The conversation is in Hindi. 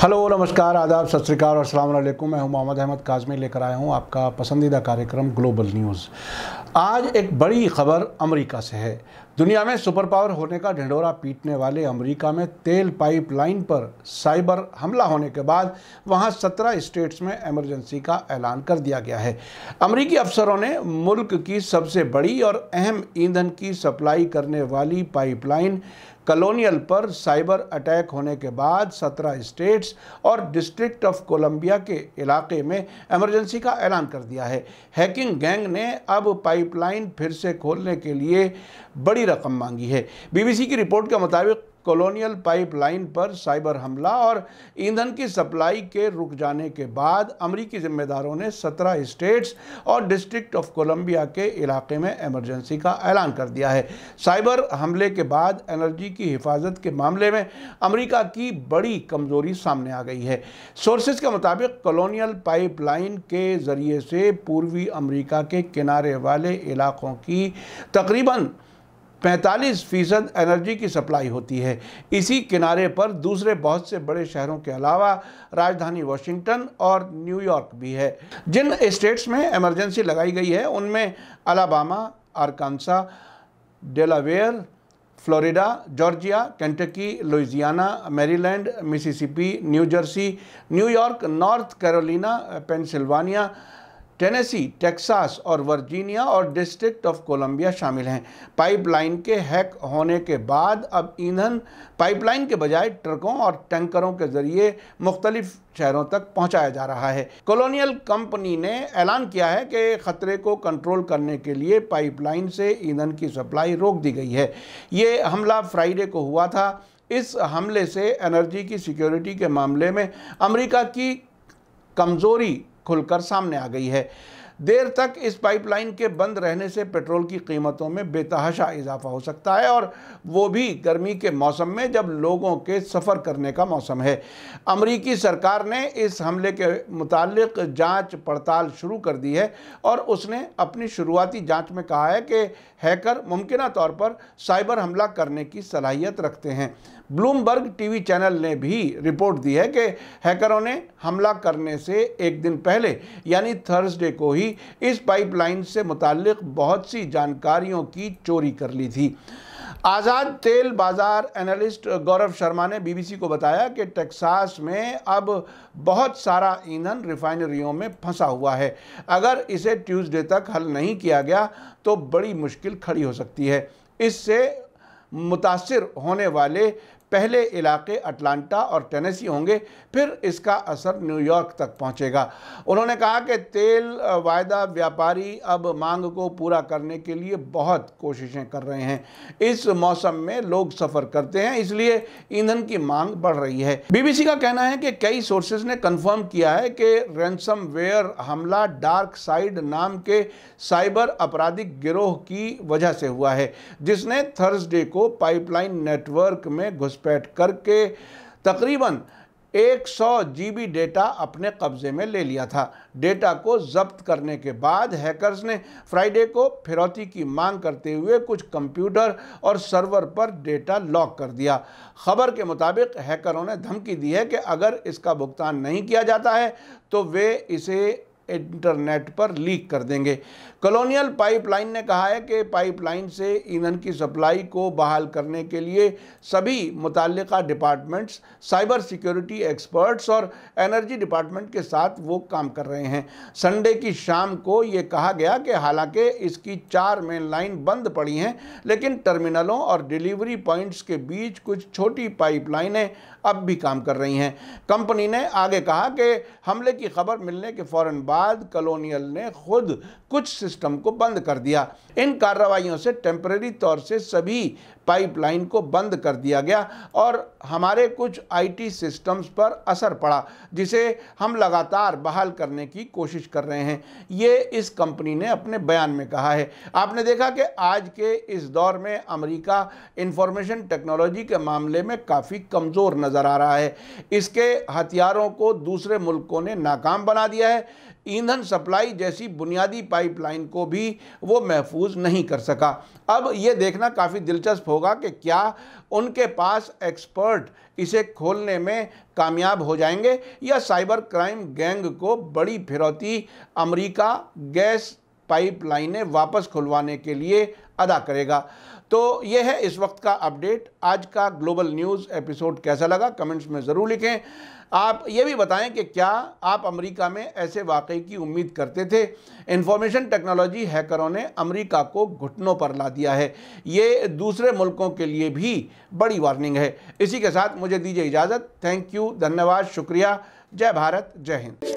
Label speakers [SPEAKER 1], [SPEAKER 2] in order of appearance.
[SPEAKER 1] हेलो नमस्कार आदाब सत श्रीकाल और अल्लाम मैं हूं मोहम्मद अहमद काजमी लेकर आया हूं आपका पसंदीदा कार्यक्रम ग्लोबल न्यूज़ आज एक बड़ी खबर अमेरिका से है दुनिया में सुपर पावर होने का ढिंडोरा पीटने वाले अमेरिका में तेल पाइपलाइन पर साइबर हमला होने के बाद वहां 17 स्टेट्स में इमरजेंसी का ऐलान कर दिया गया है अमरीकी अफसरों ने मुल्क की सबसे बड़ी और अहम ईंधन की सप्लाई करने वाली पाइपलाइन कलोनियल पर साइबर अटैक होने के बाद 17 स्टेट्स और डिस्ट्रिक्ट ऑफ कोलंबिया के इलाके में एमरजेंसी का ऐलान कर दिया है हैकिंग गैंग ने अब पाइपलाइन फिर से खोलने के लिए बड़ी रकम मांगी है बीबीसी की रिपोर्ट के मुताबिक कॉलोनियल पाइपलाइन पर साइबर हमला और ईंधन की सप्लाई के रुक जाने के बाद अमरीकी जिम्मेदारों ने 17 स्टेट्स और डिस्ट्रिक्ट ऑफ कोलंबिया के इलाके में एमरजेंसी का ऐलान कर दिया है साइबर हमले के बाद एनर्जी की हिफाजत के मामले में अमरीका की बड़ी कमजोरी सामने आ गई है सोर्सेज के मुताबिक कॉलोनियल पाइपलाइन के ज़रिए से पूर्वी अमरीका के किनारे वाले इलाकों की तकरीबन 45 फीसद एनर्जी की सप्लाई होती है इसी किनारे पर दूसरे बहुत से बड़े शहरों के अलावा राजधानी वाशिंगटन और न्यूयॉर्क भी है जिन स्टेट्स में एमरजेंसी लगाई गई है उनमें Alabama Arkansas Delaware Florida Georgia Kentucky Louisiana Maryland Mississippi New Jersey New York North Carolina Pennsylvania Tennessee Texas और वर्जीनिया और डिस्ट्रिक्ट ऑफ कोलंबिया शामिल हैं पाइपलाइन के हैक होने के बाद अब ईंधन पाइपलाइन के बजाय ट्रकों और टैंकरों के जरिए मुख्तलिफ शहरों तक पहुंचाया जा रहा है कॉलोनियल कंपनी ने ऐलान किया है कि खतरे को कंट्रोल करने के लिए पाइपलाइन से ईंधन की सप्लाई रोक दी गई है ये हमला फ्राइडे को हुआ था इस हमले से एनर्जी की सिक्योरिटी के मामले में अमरीका की कमज़ोरी खुलकर सामने आ गई है देर तक इस पाइपलाइन के बंद रहने से पेट्रोल की कीमतों में बेतहाशा इजाफा हो सकता है और वो भी गर्मी के मौसम में जब लोगों के सफ़र करने का मौसम है अमरीकी सरकार ने इस हमले के मुतालिक जांच पड़ताल शुरू कर दी है और उसने अपनी शुरुआती जांच में कहा है कि हैकर मुमकिन तौर पर साइबर हमला करने की सलाहियत रखते हैं ब्लूमबर्ग टीवी चैनल ने भी रिपोर्ट दी है कि हैकरों ने हमला करने से एक दिन पहले यानी थर्सडे को ही इस पाइपलाइन से मुतक बहुत सी जानकारियों की चोरी कर ली थी आज़ाद तेल बाज़ार एनालिस्ट गौरव शर्मा ने बीबीसी को बताया कि टेक्सास में अब बहुत सारा ईंधन रिफाइनरियों में फंसा हुआ है अगर इसे ट्यूसडे तक हल नहीं किया गया तो बड़ी मुश्किल खड़ी हो सकती है इससे मुतासर होने वाले पहले इलाके अटलांटा और टेनेसी होंगे फिर इसका असर न्यूयॉर्क तक पहुंचेगा उन्होंने कहा कि तेल वायदा व्यापारी अब मांग को पूरा करने के लिए बहुत कोशिशें कर रहे हैं इस मौसम में लोग सफ़र करते हैं इसलिए ईंधन की मांग बढ़ रही है बीबीसी का कहना है कि कई सोर्सेज ने कंफर्म किया है कि रैनसम वेयर हमला डार्क साइड नाम के साइबर आपराधिक गिरोह की वजह से हुआ है जिसने थर्सडे को पाइपलाइन नेटवर्क में घुस घुसपैठ करके तकरीबन 100 सौ डेटा अपने कब्ज़े में ले लिया था डेटा को जब्त करने के बाद हैकर्स ने फ्राइडे को फिरौती की मांग करते हुए कुछ कंप्यूटर और सर्वर पर डेटा लॉक कर दिया खबर के मुताबिक हैकरों ने धमकी दी है कि अगर इसका भुगतान नहीं किया जाता है तो वे इसे इंटरनेट पर लीक कर देंगे कॉलोनियल पाइपलाइन ने कहा है कि पाइपलाइन से ईंधन की सप्लाई को बहाल करने के लिए सभी मुतल डिपार्टमेंट्स साइबर सिक्योरिटी एक्सपर्ट्स और एनर्जी डिपार्टमेंट के साथ वो काम कर रहे हैं संडे की शाम को ये कहा गया कि हालांकि इसकी चार मेन लाइन बंद पड़ी हैं लेकिन टर्मिनलों और डिलीवरी पॉइंट्स के बीच कुछ छोटी पाइपलाइनें अब भी काम कर रही हैं कंपनी ने आगे कहा कि हमले की खबर मिलने के फ़ौर बाद बाद कलोनियल ने खुद कुछ सिस्टम को बंद कर दिया इन कार्रवाइयों से टेम्प्रेरी तौर से सभी पाइपलाइन को बंद कर दिया गया और हमारे कुछ आईटी सिस्टम्स पर असर पड़ा जिसे हम लगातार बहाल करने की कोशिश कर रहे हैं ये इस कंपनी ने अपने बयान में कहा है आपने देखा कि आज के इस दौर में अमेरिका इंफॉर्मेशन टेक्नोलॉजी के मामले में काफ़ी कमज़ोर नज़र आ रहा है इसके हथियारों को दूसरे मुल्कों ने नाकाम बना दिया है ईंधन सप्लाई जैसी बुनियादी पाइपलाइन को भी वो महफूज नहीं कर सका अब ये देखना काफ़ी दिलचस्प होगा कि क्या उनके पास एक्सपर्ट इसे खोलने में कामयाब हो जाएंगे या साइबर क्राइम गैंग को बड़ी फिरौती अमेरिका गैस पाइपलाइनें वापस खुलवाने के लिए अदा करेगा तो यह है इस वक्त का अपडेट आज का ग्लोबल न्यूज़ एपिसोड कैसा लगा कमेंट्स में ज़रूर लिखें आप ये भी बताएं कि क्या आप अमेरिका में ऐसे वाकई की उम्मीद करते थे इंफॉर्मेशन टेक्नोलॉजी हैकरों ने अमेरिका को घुटनों पर ला दिया है ये दूसरे मुल्कों के लिए भी बड़ी वार्निंग है इसी के साथ मुझे दीजिए इजाज़त थैंक यू धन्यवाद शुक्रिया जय भारत जय हिंद